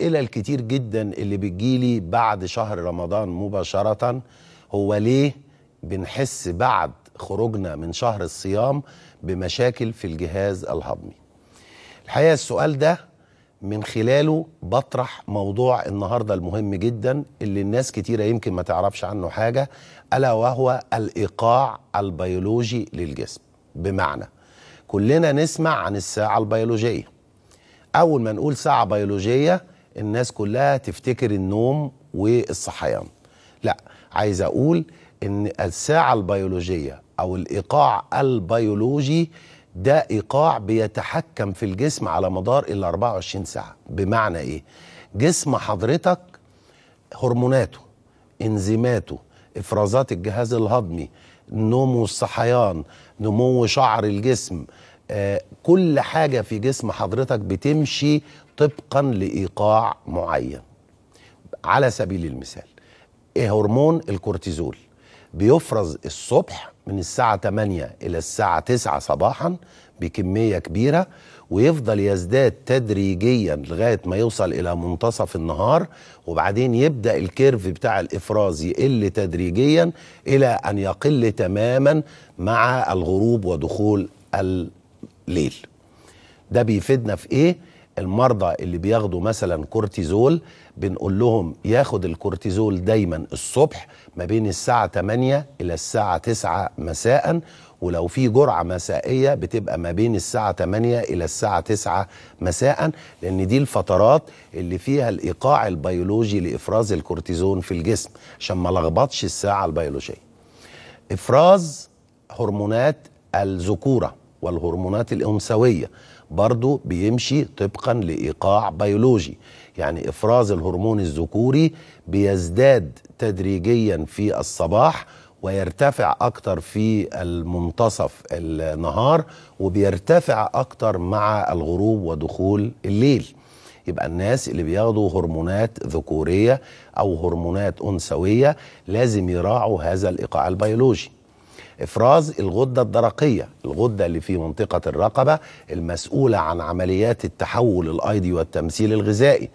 الى الكتير جدا اللي بتجيلي بعد شهر رمضان مباشره هو ليه بنحس بعد خروجنا من شهر الصيام بمشاكل في الجهاز الهضمي الحقيقه السؤال ده من خلاله بطرح موضوع النهارده المهم جدا اللي الناس كتيره يمكن ما تعرفش عنه حاجه الا وهو الايقاع البيولوجي للجسم بمعنى كلنا نسمع عن الساعه البيولوجيه اول ما نقول ساعه بيولوجيه الناس كلها تفتكر النوم والصحيان لا عايز اقول ان الساعه البيولوجيه او الايقاع البيولوجي ده ايقاع بيتحكم في الجسم على مدار ال 24 ساعه بمعنى ايه جسم حضرتك هرموناته انزيماته افرازات الجهاز الهضمي النوم والصحيان نمو شعر الجسم آه كل حاجة في جسم حضرتك بتمشي طبقا لايقاع معين على سبيل المثال إيه هرمون الكورتيزول بيفرز الصبح من الساعة 8 إلى الساعة 9 صباحا بكمية كبيرة ويفضل يزداد تدريجيا لغاية ما يوصل إلى منتصف النهار وبعدين يبدأ الكيرف بتاع الإفراز يقل تدريجيا إلى أن يقل تماما مع الغروب ودخول الليل ده بيفيدنا في إيه؟ المرضى اللي بياخدوا مثلا كورتيزول بنقول لهم ياخد الكورتيزول دايما الصبح ما بين الساعة 8 إلى الساعة 9 مساء ولو في جرعة مسائية بتبقى ما بين الساعة 8 إلى الساعة 9 مساء لأن دي الفترات اللي فيها الإيقاع البيولوجي لإفراز الكورتيزون في الجسم عشان ما لخبطش الساعة البيولوجية إفراز هرمونات الذكورة والهرمونات الأنثوية برضو بيمشي طبقا لإيقاع بيولوجي يعني إفراز الهرمون الذكوري بيزداد تدريجيا في الصباح ويرتفع أكتر في المنتصف النهار وبيرتفع أكتر مع الغروب ودخول الليل يبقى الناس اللي بياخدوا هرمونات ذكورية أو هرمونات أنثوية لازم يراعوا هذا الإيقاع البيولوجي افراز الغده الدرقيه الغده اللي في منطقه الرقبه المسؤوله عن عمليات التحول الايضي والتمثيل الغذائي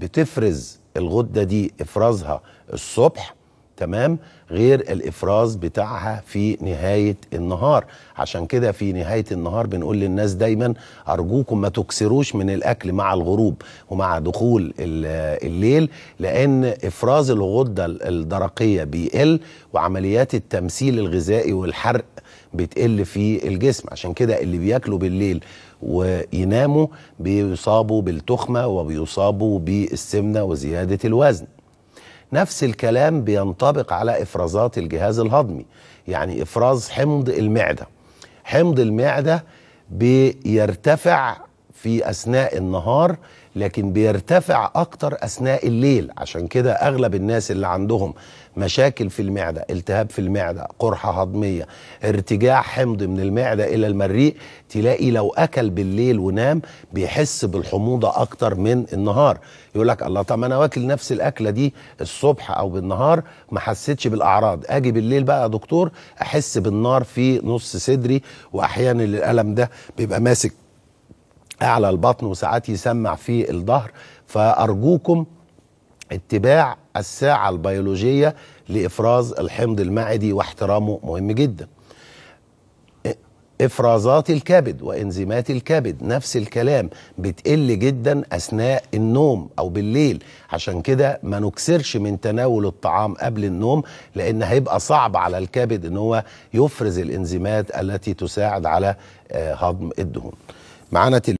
بتفرز الغده دي افرازها الصبح تمام غير الافراز بتاعها في نهايه النهار عشان كده في نهايه النهار بنقول للناس دايما ارجوكم ما تكسروش من الاكل مع الغروب ومع دخول الليل لان افراز الغده الدرقيه بيقل وعمليات التمثيل الغذائي والحرق بتقل في الجسم عشان كده اللي بياكلوا بالليل ويناموا بيصابوا بالتخمه وبيصابوا بالسمنه وزياده الوزن نفس الكلام بينطبق على افرازات الجهاز الهضمي يعني افراز حمض المعده حمض المعده بيرتفع في اثناء النهار لكن بيرتفع اكتر اثناء الليل عشان كده اغلب الناس اللي عندهم مشاكل في المعده التهاب في المعده قرحه هضميه ارتجاع حمض من المعده الى المريء تلاقي لو اكل بالليل ونام بيحس بالحموضه اكتر من النهار يقول لك الله طب انا واكل نفس الاكله دي الصبح او بالنهار ما حسيتش بالاعراض اجي بالليل بقى يا دكتور احس بالنار في نص صدري واحيانا الالم ده بيبقى ماسك اعلى البطن وساعات يسمع في الظهر فارجوكم اتباع الساعه البيولوجيه لافراز الحمض المعدي واحترامه مهم جدا افرازات الكبد وانزيمات الكبد نفس الكلام بتقل جدا اثناء النوم او بالليل عشان كده ما نكسرش من تناول الطعام قبل النوم لان هيبقى صعب على الكبد ان هو يفرز الانزيمات التي تساعد على آه، هضم الدهون معانا